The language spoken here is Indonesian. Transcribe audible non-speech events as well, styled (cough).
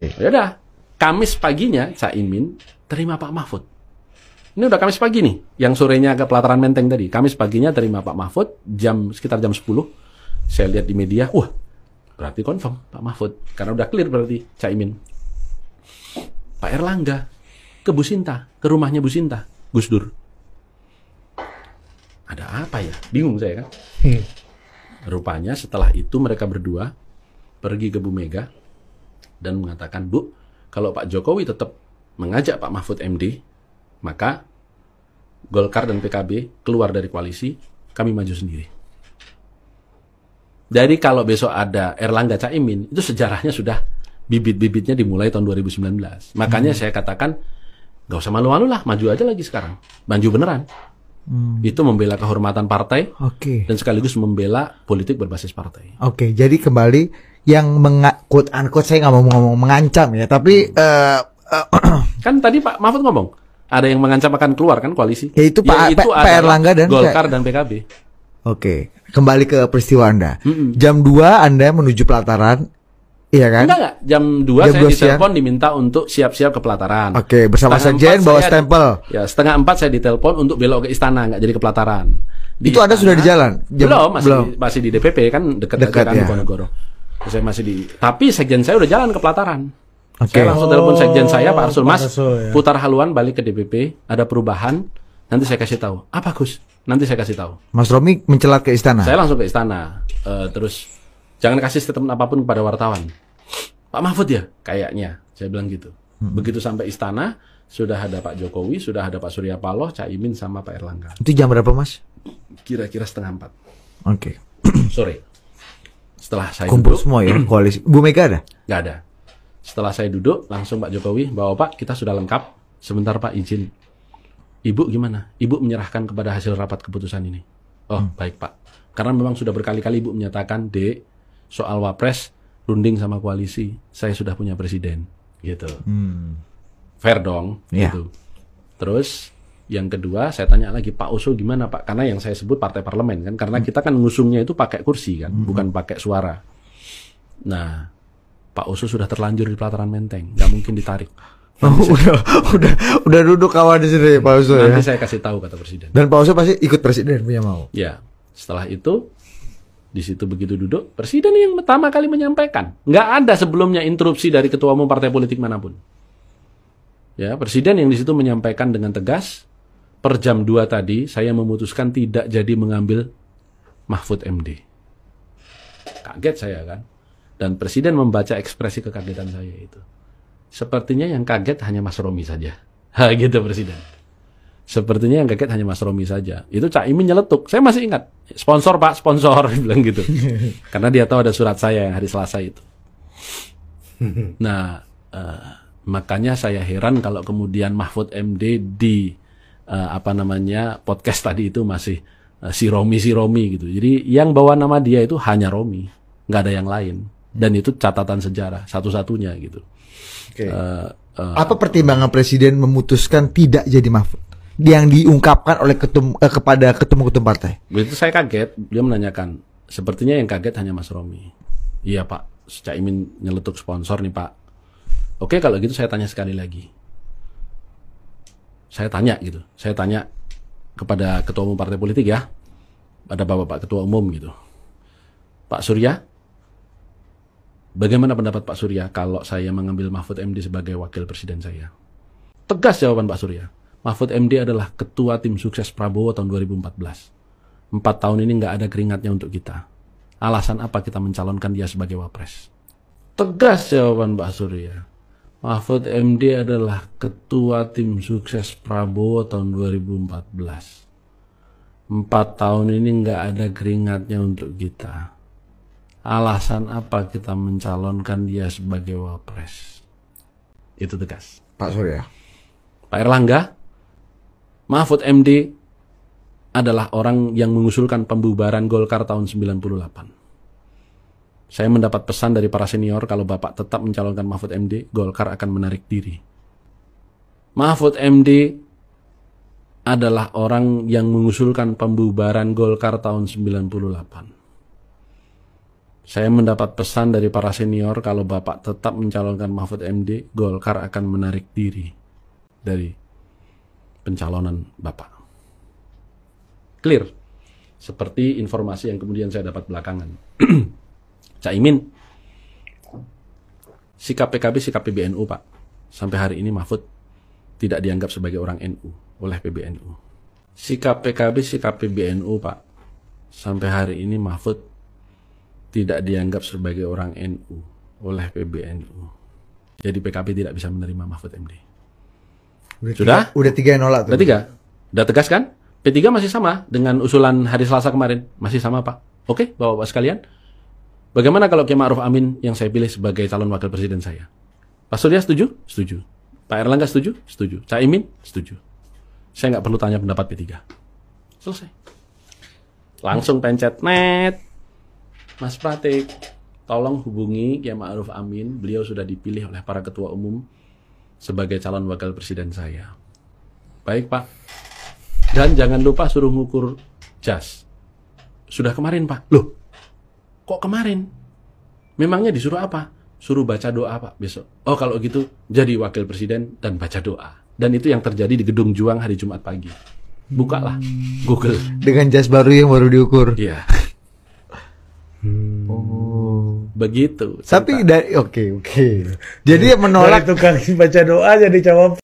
Ya udah, Kamis paginya Caimin terima Pak Mahfud. Ini udah Kamis pagi nih, yang sorenya agak pelataran Menteng tadi. Kamis paginya terima Pak Mahfud jam sekitar jam 10. Saya lihat di media, wah, berarti confirm Pak Mahfud karena udah clear berarti Caimin. Pak Erlangga ke Bu Sinta, ke rumahnya Bu Sinta, Gus Dur. Ada apa ya? Bingung saya kan. Hmm. Rupanya setelah itu mereka berdua pergi ke Bu Mega dan mengatakan, Bu, kalau Pak Jokowi tetap mengajak Pak Mahfud MD, maka Golkar dan PKB keluar dari koalisi, kami maju sendiri. Jadi kalau besok ada Erlangga Caimin, itu sejarahnya sudah bibit-bibitnya dimulai tahun 2019. Makanya hmm. saya katakan, gak usah malu-malu lah, maju aja lagi sekarang. Maju beneran. Hmm. Itu membela kehormatan partai okay. dan sekaligus membela politik berbasis partai. Oke, okay, jadi kembali yang quote unquote saya nggak mau ngomong mengancam ya, tapi uh, uh, (clears throat) kan tadi Pak Mahfud ngomong ada yang mengancam akan keluar kan koalisi. Ya itu Pak ya, Pak Erlangga dan Golkar dan PKB. Oke, kembali ke peristiwa Anda. Mm -mm. Jam 2 Anda menuju pelataran Iya kan? Enggak, enggak. Jam 2 Jam saya ditelepon diminta untuk siap-siap ke pelataran. Oke, okay, bersama sekjen bawa stempel. Ya, setengah empat saya ditelepon untuk belok ke istana, enggak jadi ke pelataran. Di Itu istana, Anda sudah di jalan? Jam, belum, masih belum. Di, masih di DPP kan dekat dekat anu ya saya masih di tapi sekjen saya udah jalan ke pelataran okay. saya langsung telepon sekjen saya Pak oh, Arsul Mas Arsul, ya. putar haluan balik ke DPP ada perubahan nanti saya kasih tahu apa Gus nanti saya kasih tahu Mas Romi mencelat ke istana saya langsung ke istana uh, terus jangan kasih statement apapun kepada wartawan Pak Mahfud ya kayaknya saya bilang gitu hmm. begitu sampai istana sudah ada Pak Jokowi sudah ada Pak Surya Paloh Caimin sama Pak Erlangga itu jam berapa Mas kira-kira setengah empat oke okay. sore setelah saya Kumpul duduk, semua ya (clears throat) koalisi. Bu Mega ada? Nggak ada. Setelah saya duduk, langsung Pak Jokowi bahwa Pak kita sudah lengkap. Sebentar Pak izin. Ibu gimana? Ibu menyerahkan kepada hasil rapat keputusan ini. Oh hmm. baik Pak. Karena memang sudah berkali-kali Ibu menyatakan D soal wapres runding sama koalisi. Saya sudah punya presiden gitu. Hmm. Fair dong. Yeah. Gitu. Terus yang kedua, saya tanya lagi Pak Oso gimana Pak? Karena yang saya sebut partai parlemen kan, karena hmm. kita kan ngusungnya itu pakai kursi kan, hmm. bukan pakai suara. Nah, Pak Oso sudah terlanjur di pelataran Menteng, nggak mungkin ditarik. (laughs) udah, udah, udah duduk kawan di sini Pak Oso Nanti ya. Nanti saya kasih tahu kata presiden. Dan Pak Oso pasti ikut presiden punya mau. Ya, setelah itu di situ begitu duduk, presiden yang pertama kali menyampaikan, nggak ada sebelumnya interupsi dari ketua umum partai politik manapun. Ya, presiden yang di situ menyampaikan dengan tegas, per jam 2 tadi saya memutuskan tidak jadi mengambil Mahfud MD. Kaget saya kan. Dan Presiden membaca ekspresi kekagetan saya itu. Sepertinya yang kaget hanya Mas Romi saja. (laughs) Ha, gitu Presiden. Sepertinya yang kaget hanya Mas Romi saja. Itu Cak Imin nyeletuk. Saya masih ingat. Sponsor Pak, sponsor. (laughs) bilang gitu. (laughs) Karena dia tahu ada surat saya yang hari Selasa itu. Nah, uh, makanya saya heran kalau kemudian Mahfud MD di uh, apa namanya podcast tadi itu masih uh, si Romi si Romi gitu. Jadi yang bawa nama dia itu hanya Romi, nggak ada yang lain. Dan itu catatan sejarah satu-satunya gitu. Okay. Uh, eh, uh, apa pertimbangan presiden memutuskan tidak jadi Mahfud? Yang diungkapkan oleh ketum eh, kepada ketum-ketum partai. Begitu saya kaget. Dia menanyakan. Sepertinya yang kaget hanya Mas Romi. Iya Pak, Caimin nyeletuk sponsor nih Pak. Oke kalau gitu saya tanya sekali lagi saya tanya gitu. Saya tanya kepada ketua umum partai politik ya, pada bapak-bapak ketua umum gitu. Pak Surya, bagaimana pendapat Pak Surya kalau saya mengambil Mahfud MD sebagai wakil presiden saya? Tegas jawaban Pak Surya. Mahfud MD adalah ketua tim sukses Prabowo tahun 2014. Empat tahun ini nggak ada keringatnya untuk kita. Alasan apa kita mencalonkan dia sebagai wapres? Tegas jawaban Pak Surya. Mahfud MD adalah ketua tim sukses Prabowo tahun 2014. Empat tahun ini nggak ada keringatnya untuk kita. Alasan apa kita mencalonkan dia sebagai wapres? Itu tegas. Pak Surya. Pak Erlangga, Mahfud MD adalah orang yang mengusulkan pembubaran Golkar tahun 98. Saya mendapat pesan dari para senior kalau Bapak tetap mencalonkan Mahfud MD, Golkar akan menarik diri. Mahfud MD adalah orang yang mengusulkan pembubaran Golkar tahun 98. Saya mendapat pesan dari para senior kalau Bapak tetap mencalonkan Mahfud MD, Golkar akan menarik diri dari pencalonan Bapak. Clear? Seperti informasi yang kemudian saya dapat belakangan. (clears throat) Caimin. Sikap PKB, sikap PBNU, Pak. Sampai hari ini Mahfud tidak dianggap sebagai orang NU oleh PBNU. Sikap PKB, sikap PBNU, Pak. Sampai hari ini Mahfud tidak dianggap sebagai orang NU oleh PBNU. Jadi PKB tidak bisa menerima Mahfud MD. Udah Sudah? Tiga, udah tiga yang nolak Udah tiga? Udah tegas kan? P3 masih sama dengan usulan hari Selasa kemarin. Masih sama, Pak. Oke, Bapak-Bapak sekalian. Bagaimana kalau Kiai Ma'ruf Amin yang saya pilih sebagai calon wakil presiden saya? Pak Surya setuju? Setuju. Pak Erlangga setuju? Setuju. Cak Imin Setuju. Saya nggak perlu tanya pendapat P3. Selesai. Langsung pencet net. Mas Pratik, tolong hubungi Kiai Ma'ruf Amin. Beliau sudah dipilih oleh para ketua umum sebagai calon wakil presiden saya. Baik, Pak. Dan jangan lupa suruh ngukur jas. Sudah kemarin, Pak. Loh, Kok kemarin? Memangnya disuruh apa? Suruh baca doa Pak besok. Oh kalau gitu jadi wakil presiden dan baca doa. Dan itu yang terjadi di Gedung Juang hari Jumat pagi. Bukalah Google. Dengan jas baru yang baru diukur. Iya. Hmm. Oh, begitu. Tapi dari oke okay, oke. Okay. Jadi menolak tukang baca doa jadi cawapres.